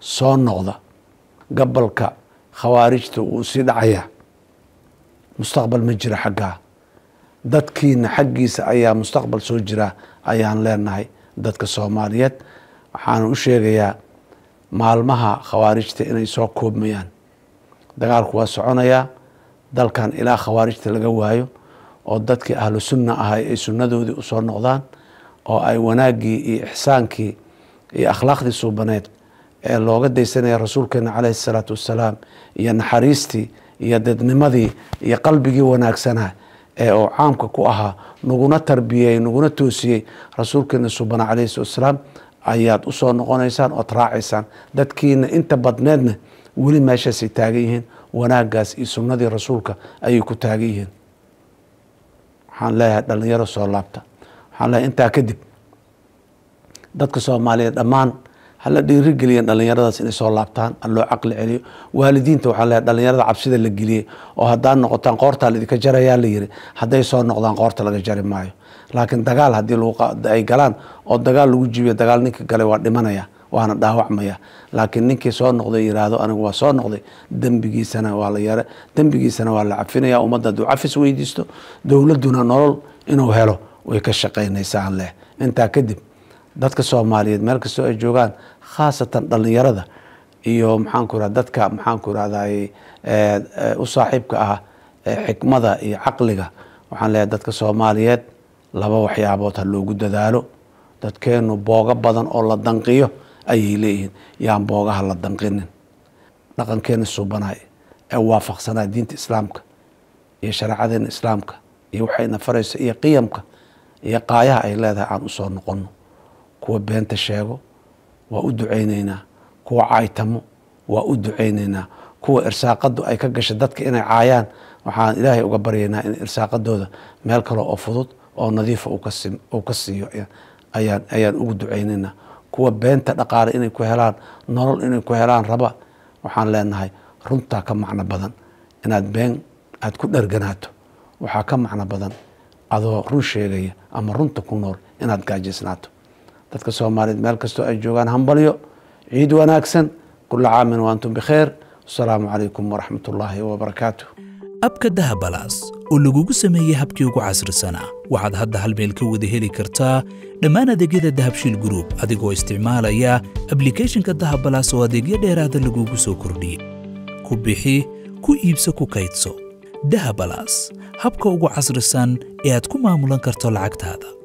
soo noqda gobolka khawaarijta uu sii dhacayaa mustaqbal ma jira xaggaa dadkiina xaggiisa ayaa mustaqbal soo jira ayaan leenahay dadka soomaaliyeed waxaan u sheegayaa maalmaha khawaarijta inay soo koobmayaan dagaalku waa soconayaa dalkan ilaa khawaarijta laga waayo oo dadkii ahlu sunna ahay ay sunnadoodii usoo noqdaan oo ay wanaaggii iyo ixsaankii iyo akhlaaqdii suubaneed ee looga daysanaya rasuulkeena calayhi salaatu wassalaam iyo naxariistii iyo dadnimadii iyo qalbigii wanaagsanaa ee oo caamka ku ahaa naguna tarbiyeyey naguna toosiyey rasuulkeena subana caleyhi salatu wasalaam ayaad usoo noqonaysaan ood raacaysaan dadkiina inta badneedna weli meeshaasay taagan yihiin wanaaggaas iyo sunnadii rasuulka ayay ku taagan yihiin waxaan leeyahay dhallinyaro soo laabta waxaan leeyahay intaa kadib dadka soomaaliyeed dhammaan hala dhiirigeliyan dhalinyaradaas inay soo laabtaan loo caqli celiyo waalidiinta waxaa leeyahay dhalinyarada cabsida la geliyey oo haddaad noqotaan qoortaa laidinka jarayaa la yidhi hadday soo noqdaan qoorta laga jari maayo laakiin dagaal haddii ay galaan oo dagaal lagu jibiyo dagaal ninka galay waa dhimanaya waana dhaawacmaya laakiin ninkii soo noqday yiraahdo anigu waa soo noqday dembigiisana waa la yar dembigiisana waa la cafinaya ummadda hadduu cafis weydiisto dowladduna nolol inuu helo way ka shaqaynaysaa leh intaa kadib dadka soomaaliyeed meel kastoo ay joogaan khaasatan dhallinyarada iyo maxaanku ra dadka maxaanku rahday eh, eh, u saaxiibka ah eh, xikmada iyo caqliga waxaan leeyahay dadka soomaaliyeed laba waxyaabood ha loogu dadaalo dadkeennu booga badan oo la danqiyo ayay leeyihiin yaan boogaha la danqinin dhaqankeena subanay ee waafaqsanay diinta islaamka iyo shareecadeena islaamka iyo waxayna farayso iyo qiyamka iyo qaayaha ay leedahay aan usoo noqono kuwa beenta sheego waa u ducaynaynaa kuwa caaytamo waa u ducaynaynaa kuwa irsaaqadu ay ka gasha dadka inay caayaan waxaan ilaahay uga baryaynaa in irsaaqadooda meel kale oo fudud oo nadiifa ah uu ka siiyo ayaan ugu ducaynaynaa kuwa beenta dhaqaale inay ku helaan nolol inay ku helaan raba waxaan leenahay runtaa ka macno badan inaad been aad ku dharganaato waxaa ka macno badan adoo run sheegaya ama runta ku nool inaad gaajaysnaato dadka soomaaliyeed meel kastoo ay joogaan hambalyo ciid wanaagsan kula caamin waantum bikheer wasalaamu calaykum waraxmat ullaahi wabarakaatu abka dahabalaas oo lagugu sameeyey habkii ugu casrisana waxaad hadda hal meel ka wada heli kartaa dhammaan adeegyada dahabshiil gruub adigoo isticmaalaya ablicathonka dahabalaas oo adeegyo dheeraada ah lagugu soo kordhiyey ku bixi ku iibso ku kaydso dahabalaas habka ugu casrisan ee aad ku maamulan karto lacagtaada